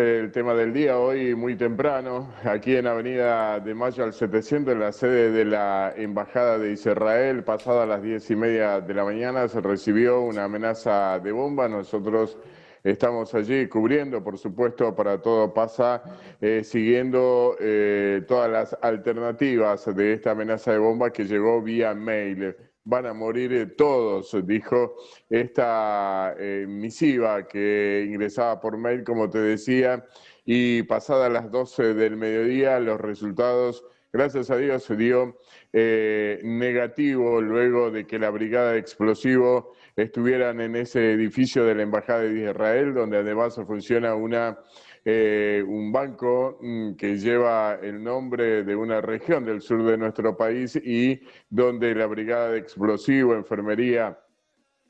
el tema del día hoy muy temprano, aquí en Avenida de Mayo al 700, en la sede de la Embajada de Israel, pasada a las 10 y media de la mañana, se recibió una amenaza de bomba. Nosotros estamos allí cubriendo, por supuesto, para todo pasa, eh, siguiendo eh, todas las alternativas de esta amenaza de bomba que llegó vía mail van a morir eh, todos, dijo esta eh, misiva que ingresaba por mail, como te decía, y pasadas las 12 del mediodía los resultados, gracias a Dios, se dio eh, negativo luego de que la brigada de explosivo estuvieran en ese edificio de la Embajada de Israel, donde además funciona una eh, un banco mm, que lleva el nombre de una región del sur de nuestro país y donde la Brigada de Explosivo, Enfermería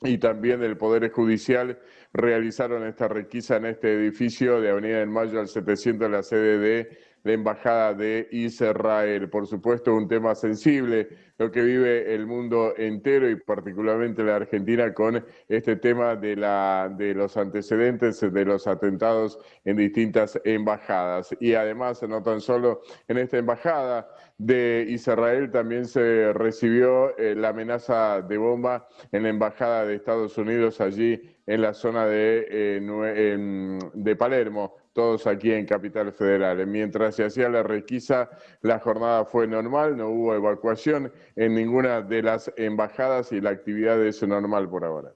y también el Poder Judicial realizaron esta requisa en este edificio de Avenida del Mayo al 700, la sede de la Embajada de Israel. Por supuesto, un tema sensible, lo que vive el mundo entero y particularmente la Argentina con este tema de, la, de los antecedentes de los atentados en distintas embajadas. Y además, no tan solo en esta embajada, de Israel también se recibió eh, la amenaza de bomba en la Embajada de Estados Unidos allí en la zona de, eh, de Palermo, todos aquí en Capital Federal. Mientras se hacía la requisa, la jornada fue normal, no hubo evacuación en ninguna de las embajadas y la actividad es normal por ahora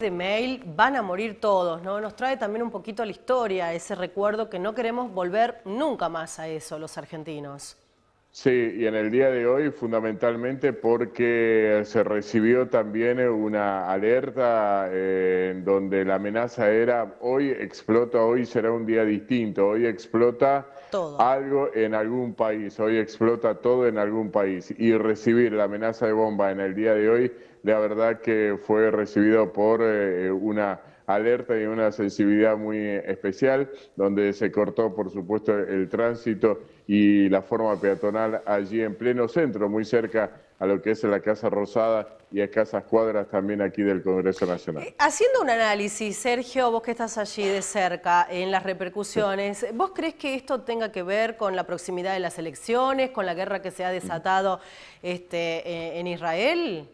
de mail, van a morir todos, ¿no? Nos trae también un poquito la historia, ese recuerdo que no queremos volver nunca más a eso los argentinos. Sí, y en el día de hoy fundamentalmente porque se recibió también eh, una alerta eh, en donde la amenaza era hoy explota, hoy será un día distinto, hoy explota algo en algún país, hoy explota todo en algún país y recibir la amenaza de bomba en el día de hoy, la verdad que fue recibido por eh, una alerta y una sensibilidad muy eh, especial, donde se cortó, por supuesto, el tránsito y la forma peatonal allí en pleno centro, muy cerca a lo que es la Casa Rosada y a escasas cuadras también aquí del Congreso Nacional. Eh, haciendo un análisis, Sergio, vos que estás allí de cerca en las repercusiones, ¿vos crees que esto tenga que ver con la proximidad de las elecciones, con la guerra que se ha desatado este, eh, en Israel?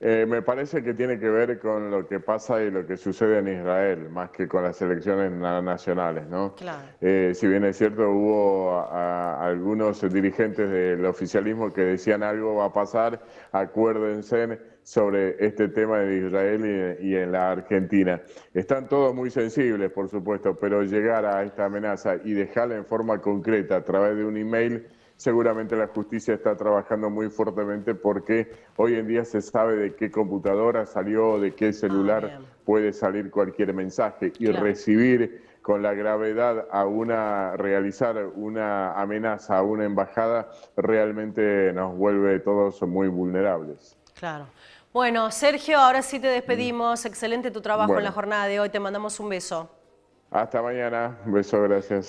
Eh, me parece que tiene que ver con lo que pasa y lo que sucede en Israel, más que con las elecciones nacionales, ¿no? Claro. Eh, si bien es cierto, hubo algunos dirigentes del oficialismo que decían algo va a pasar, acuérdense sobre este tema de Israel y, en la Argentina. Están todos muy sensibles, por supuesto, pero llegar a esta amenaza y dejarla en forma concreta a través de un email seguramente la justicia está trabajando muy fuertemente porque hoy en día se sabe de qué computadora salió, de qué celular ah, puede salir cualquier mensaje y recibir con la gravedad a una realizar una amenaza a una embajada realmente nos vuelve todos muy vulnerables. Claro. Bueno, Sergio, ahora sí te despedimos. Excelente tu trabajo en la jornada de hoy. Te mandamos un beso. Hasta mañana. Un beso, gracias.